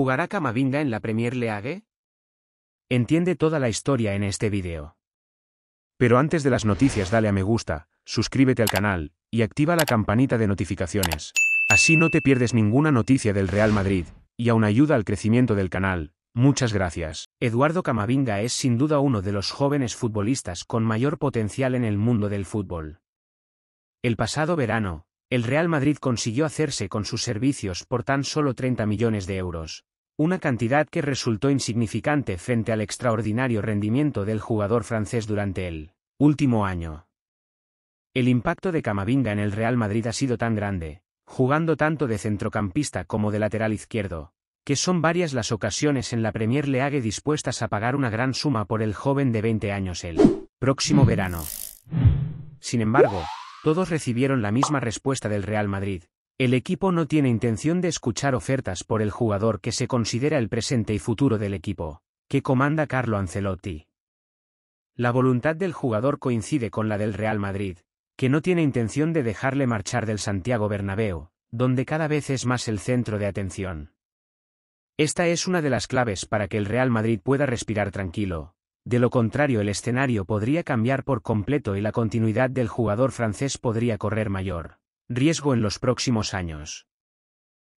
¿Jugará Camavinga en la Premier League? Entiende toda la historia en este video. Pero antes de las noticias dale a me gusta, suscríbete al canal, y activa la campanita de notificaciones. Así no te pierdes ninguna noticia del Real Madrid, y aún ayuda al crecimiento del canal. Muchas gracias. Eduardo Camavinga es sin duda uno de los jóvenes futbolistas con mayor potencial en el mundo del fútbol. El pasado verano, el Real Madrid consiguió hacerse con sus servicios por tan solo 30 millones de euros, una cantidad que resultó insignificante frente al extraordinario rendimiento del jugador francés durante el último año. El impacto de Camavinga en el Real Madrid ha sido tan grande, jugando tanto de centrocampista como de lateral izquierdo, que son varias las ocasiones en la Premier League dispuestas a pagar una gran suma por el joven de 20 años el próximo verano. Sin embargo, todos recibieron la misma respuesta del Real Madrid. El equipo no tiene intención de escuchar ofertas por el jugador que se considera el presente y futuro del equipo, que comanda Carlo Ancelotti. La voluntad del jugador coincide con la del Real Madrid, que no tiene intención de dejarle marchar del Santiago Bernabéu, donde cada vez es más el centro de atención. Esta es una de las claves para que el Real Madrid pueda respirar tranquilo, de lo contrario el escenario podría cambiar por completo y la continuidad del jugador francés podría correr mayor riesgo en los próximos años.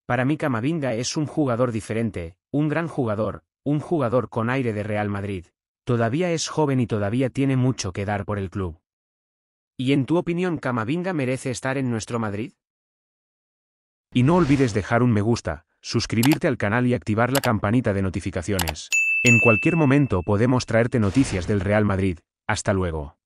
Para mí Camavinga es un jugador diferente, un gran jugador, un jugador con aire de Real Madrid. Todavía es joven y todavía tiene mucho que dar por el club. ¿Y en tu opinión Camavinga merece estar en nuestro Madrid? Y no olvides dejar un me gusta, suscribirte al canal y activar la campanita de notificaciones. En cualquier momento podemos traerte noticias del Real Madrid. Hasta luego.